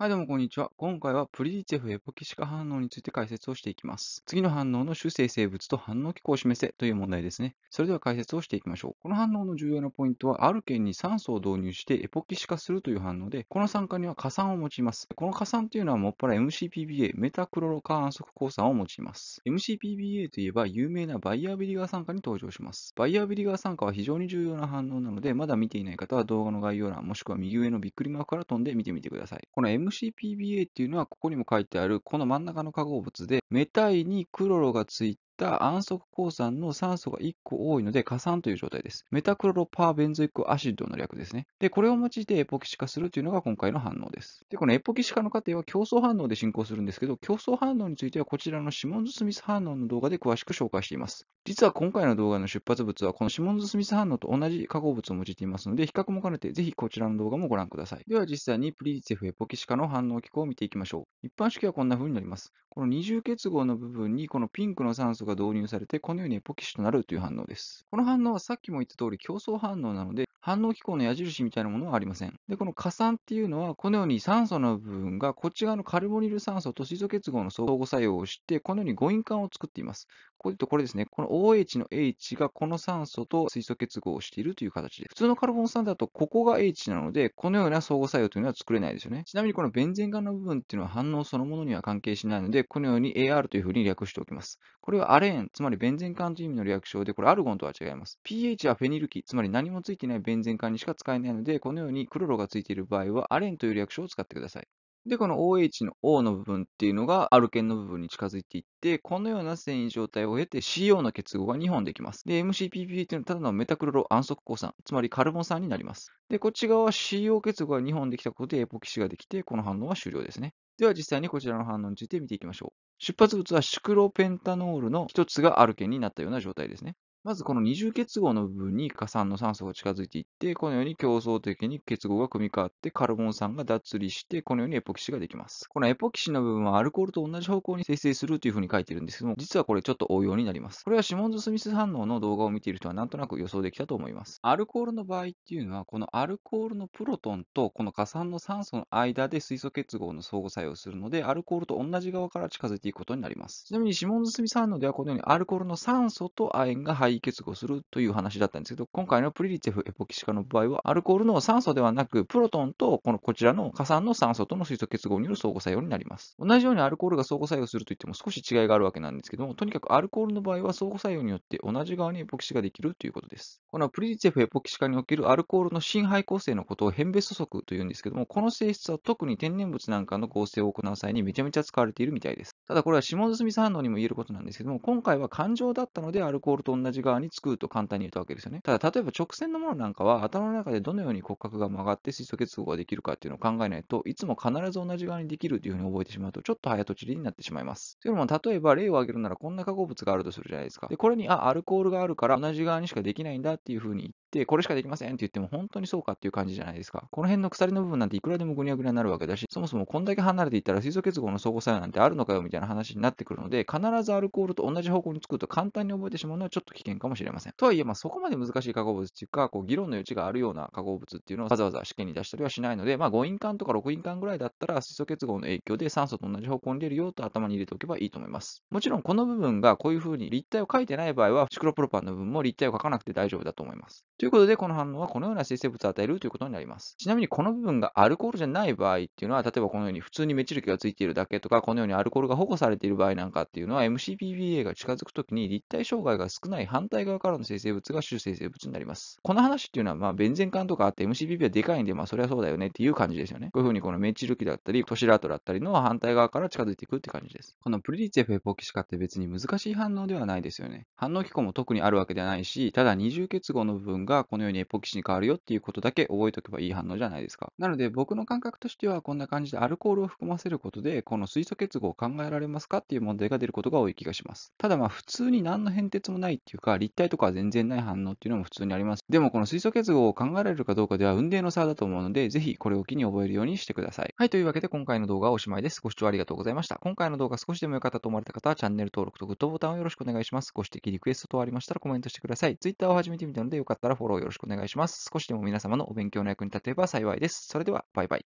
はい、どうもこんにちは。今回はプリディチェフエポキシカ反応について解説をしていきます。次の反応の主生成物と反応機構を示せという問題ですね。それでは解説をしていきましょう。この反応の重要なポイントは、アルケンに酸素を導入してエポキシ化するという反応で、この酸化には加酸を用います。この加酸というのはもっぱら MCPBA、メタクロロカーン側抗酸を用います。MCPBA といえば有名なバイアービリガー酸化に登場します。バイアービリガー酸化は非常に重要な反応なので、まだ見ていない方は動画の概要欄もしくは右上のビックリマークから飛んで見てみてください。この、M MCPBA っていうのはここにも書いてある、この真ん中の化合物で、メタイにクロロがついった暗側鉱酸の酸素が1個多いので、加酸という状態です。メタクロロパーベンゾイックアシッドの略ですね。で、これを用いてエポキシ化するというのが今回の反応です。で、このエポキシ化の過程は競争反応で進行するんですけど、競争反応についてはこちらのシモンズ・スミス反応の動画で詳しく紹介しています。実は今回の動画の出発物は、このシモンズ・スミス反応と同じ化合物を用いていますので、比較も兼ねてぜひこちらの動画もご覧ください。では実際にプリリツェフエポキシ化の反応機構を見ていきましょう。一般式はこんな風になります。この二重結合の部分にこのピンクの酸素が導入されて、このようにエポキシとなるという反応です。この反応はさっきも言った通り競争反応なので、反応機構の矢印みたいなものはありません。で、この加酸っていうのは、このように酸素の部分がこっち側のカルボニル酸素と水素結合の相互作用をして、このように誤飲管を作っています。これとこれですね、この OH の H がこの酸素と水素結合をしているという形で、普通のカルボン酸だとここが H なので、このような相互作用というのは作れないですよね。ちなみにこのベンゼン側の部分っていうのは反応そのものには関係しないので、このように AR というふうに略しておきます。これはアレン、つまりベンゼン管という意味の略称で、これアルゴンとは違います。pH はフェニル基、つまり何もついていないベンゼン管にしか使えないので、このようにクロロがついている場合はアレンという略称を使ってください。で、この OH の O の部分っていうのがアルケンの部分に近づいていって、このような繊維状態を経て CO の結合が2本できます。で、MCPP っていうのはただのメタクロロ安息鉱酸、つまりカルボン酸になります。で、こっち側は CO 結合が2本できたことでエポキシができて、この反応は終了ですね。では実際にこちらの反応について見ていきましょう。出発物はシクロペンタノールの1つがアルケンになったような状態ですね。まずこの二重結合の部分に加酸の酸素が近づいていって、このように競争的に結合が組み替わって、カルボン酸が脱離して、このようにエポキシができます。このエポキシの部分はアルコールと同じ方向に生成するというふうに書いてるんですけども、実はこれちょっと応用になります。これはシモンズ・スミス反応の動画を見ている人はなんとなく予想できたと思います。アルコールの場合っていうのは、このアルコールのプロトンとこの加酸の酸素の間で水素結合の相互作用をするので、アルコールと同じ側から近づいていくことになります。ちなみにシモンズ・スミス反応では、このようにアルコールの酸素と亜鉛が配い結合するという話だったんですけど、今回のプリリツェフエポキシカの場合は、アルコールの酸素ではなく、プロトンとこのこちらの加酸の酸素との水素結合による相互作用になります。同じようにアルコールが相互作用するといっても少し違いがあるわけなんですけども、とにかくアルコールの場合は相互作用によって同じ側にエポキシができるということです。このプリリツェフエポキシカにおけるアルコールの新配構成のことを変別素則というんですけども、この性質は特に天然物なんかの合成を行う際にめちゃめちゃ使われているみたいです。ただこれは下積み反応にも言えることなんですけども、今回は感情だったのでアルコールと同じ側に作ると簡単に言ったわけですよね。ただ、例えば直線のものなんかは、頭の中でどのように骨格が曲がって水素結合ができるかっていうのを考えないと、いつも必ず同じ側にできるというふうに覚えてしまうと、ちょっと早とちりになってしまいます。というのも、例えば例を挙げるなら、こんな化合物があるとするじゃないですか。で、これに、あ、アルコールがあるから同じ側にしかできないんだっていうふうに言っで、これしかできませんって言っても、本当にそうかっていう感じじゃないですか。この辺の鎖の部分なんていくらでもぐにゃぐにゃになるわけだし、そもそもこんだけ離れていったら水素結合の相互作用なんてあるのかよみたいな話になってくるので、必ずアルコールと同じ方向につくと簡単に覚えてしまうのはちょっと危険かもしれません。とはいえ、まあ、そこまで難しい化合物っていうか、こう議論の余地があるような化合物っていうのをわざわざ試験に出したりはしないので、まあ、5印鑑とか6印鑑ぐらいだったら、水素結合の影響で酸素と同じ方向に出るよと頭に入れておけばいいと思います。もちろん、この部分がこういう風に立体を書いてない場合は、シクロプロパンの部分も立体を書かなくて大丈夫だと思います。ということで、この反応はこのような生成物を与えるということになります。ちなみにこの部分がアルコールじゃない場合っていうのは、例えばこのように普通にメチル基がついているだけとか、このようにアルコールが保護されている場合なんかっていうのは、MCPBA が近づくときに立体障害が少ない反対側からの生成物が主生成物になります。この話っていうのは、まあ、ベンゼン管とかあって MCPB はでかいんで、まあ、それはそうだよねっていう感じですよね。こういうふうにこのメチル基だったり、トシラートだったりの反対側から近づいていくって感じです。このプリリツェフエポキシカって別に難しい反応ではないですよね。反応機構も特にあるわけではないし、ただ二重結合の部分がこのようにエポキシに変わるよっていうことだけ覚えておけばいい反応じゃないですか。なので僕の感覚としてはこんな感じでアルコールを含ませることでこの水素結合を考えられますかっていう問題が出ることが多い気がします。ただまあ普通に何の変哲もないっていうか立体とかは全然ない反応っていうのも普通にあります。でもこの水素結合を考えられるかどうかでは運命の差だと思うのでぜひこれを機に覚えるようにしてください。はいというわけで今回の動画はおしまいです。ご視聴ありがとうございました。今回の動画少しでも良かったと思われた方はチャンネル登録とグッドボタンをよろしくお願いします。ご指摘、リクエスト等ありましたらコメントしてください。Twitter を始めてみたのでよかったらフォローよろしくお願いします。少しでも皆様のお勉強の役に立てれば幸いです。それでは、バイバイ。